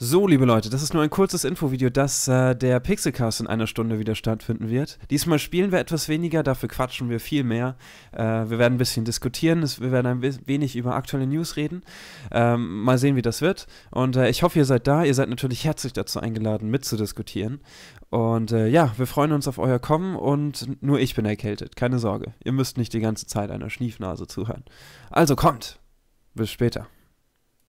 So, liebe Leute, das ist nur ein kurzes Infovideo, dass äh, der Pixelcast in einer Stunde wieder stattfinden wird. Diesmal spielen wir etwas weniger, dafür quatschen wir viel mehr. Äh, wir werden ein bisschen diskutieren, es, wir werden ein wenig über aktuelle News reden. Ähm, mal sehen, wie das wird. Und äh, ich hoffe, ihr seid da. Ihr seid natürlich herzlich dazu eingeladen, mitzudiskutieren. Und äh, ja, wir freuen uns auf euer Kommen und nur ich bin erkältet, keine Sorge. Ihr müsst nicht die ganze Zeit einer Schniefnase zuhören. Also kommt! Bis später.